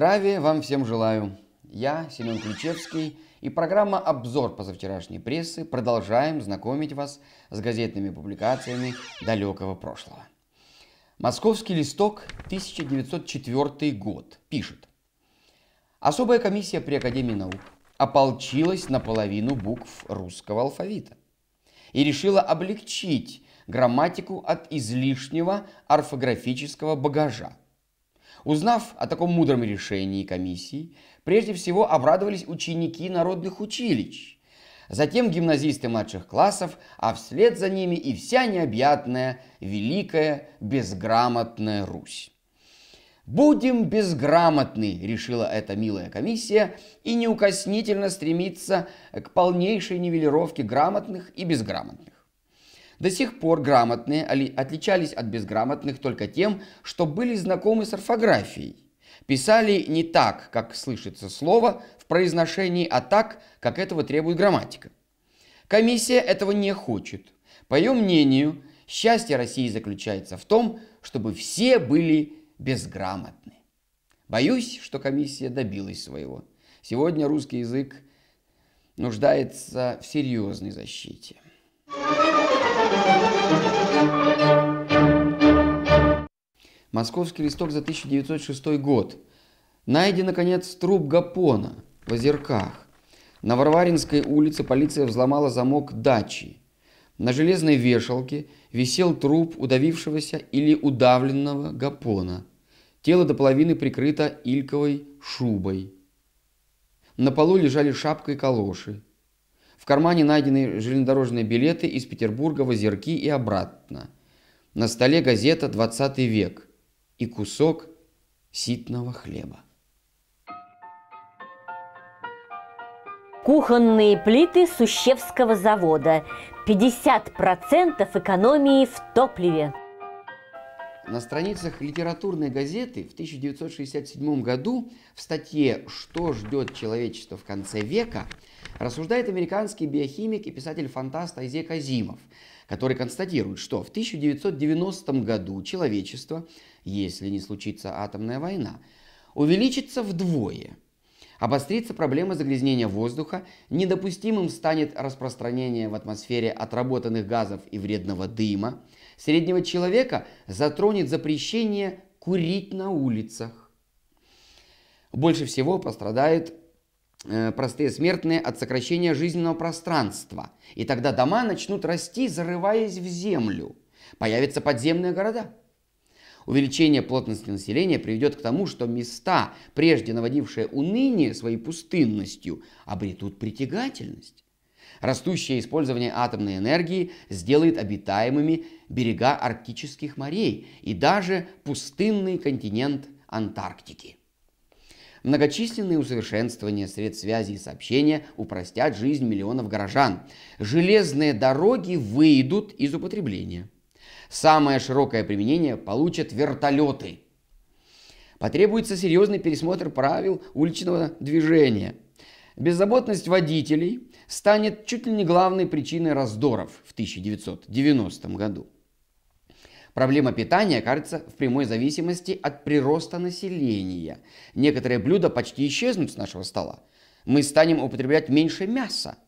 здравия вам всем желаю. Я Семен Ключевский и программа «Обзор позавчерашней прессы» продолжаем знакомить вас с газетными публикациями далекого прошлого. Московский листок, 1904 год, пишет. Особая комиссия при Академии наук ополчилась на половину букв русского алфавита и решила облегчить грамматику от излишнего орфографического багажа – Узнав о таком мудром решении комиссии, прежде всего обрадовались ученики народных училищ, затем гимназисты младших классов, а вслед за ними и вся необъятная, великая, безграмотная Русь. «Будем безграмотны», — решила эта милая комиссия, и неукоснительно стремится к полнейшей нивелировке грамотных и безграмотных. До сих пор грамотные отличались от безграмотных только тем, что были знакомы с орфографией. Писали не так, как слышится слово в произношении, а так, как этого требует грамматика. Комиссия этого не хочет. По ее мнению, счастье России заключается в том, чтобы все были безграмотны. Боюсь, что комиссия добилась своего. Сегодня русский язык нуждается в серьезной защите. thank you Московский листок за 1906 год. Найден, наконец, труп Гапона в Озерках. На Варваринской улице полиция взломала замок дачи. На железной вешалке висел труп удавившегося или удавленного Гапона. Тело до половины прикрыто ильковой шубой. На полу лежали шапка и калоши. В кармане найдены железнодорожные билеты из Петербурга в Озерки и обратно. На столе газета «20 век» и кусок ситного хлеба. Кухонные плиты Сущевского завода. 50% экономии в топливе. На страницах литературной газеты в 1967 году в статье «Что ждет человечество в конце века» рассуждает американский биохимик и писатель-фантаст Айзек Азимов, который констатирует, что в 1990 году человечество, если не случится атомная война, увеличится вдвое. Обострится проблема загрязнения воздуха, недопустимым станет распространение в атмосфере отработанных газов и вредного дыма – Среднего человека затронет запрещение курить на улицах. Больше всего пострадают э, простые смертные от сокращения жизненного пространства. И тогда дома начнут расти, зарываясь в землю. Появятся подземные города. Увеличение плотности населения приведет к тому, что места, прежде наводившие уныние своей пустынностью, обретут притягательность. Растущее использование атомной энергии сделает обитаемыми берега арктических морей и даже пустынный континент Антарктики. Многочисленные усовершенствования средств связи и сообщения упростят жизнь миллионов горожан. Железные дороги выйдут из употребления. Самое широкое применение получат вертолеты. Потребуется серьезный пересмотр правил уличного движения. Беззаботность водителей – станет чуть ли не главной причиной раздоров в 1990 году. Проблема питания кажется в прямой зависимости от прироста населения. Некоторые блюда почти исчезнут с нашего стола. Мы станем употреблять меньше мяса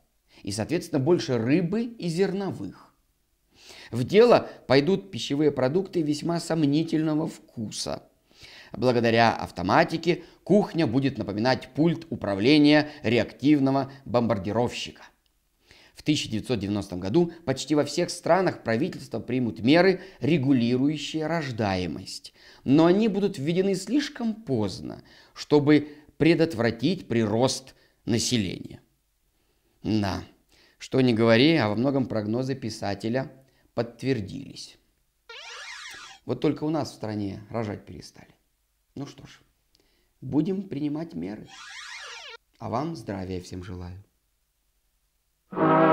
и, соответственно, больше рыбы и зерновых. В дело пойдут пищевые продукты весьма сомнительного вкуса – Благодаря автоматике кухня будет напоминать пульт управления реактивного бомбардировщика. В 1990 году почти во всех странах правительства примут меры, регулирующие рождаемость. Но они будут введены слишком поздно, чтобы предотвратить прирост населения. Да, что не говори, а во многом прогнозы писателя подтвердились. Вот только у нас в стране рожать перестали. Ну что ж, будем принимать меры. А вам здравия всем желаю. thank you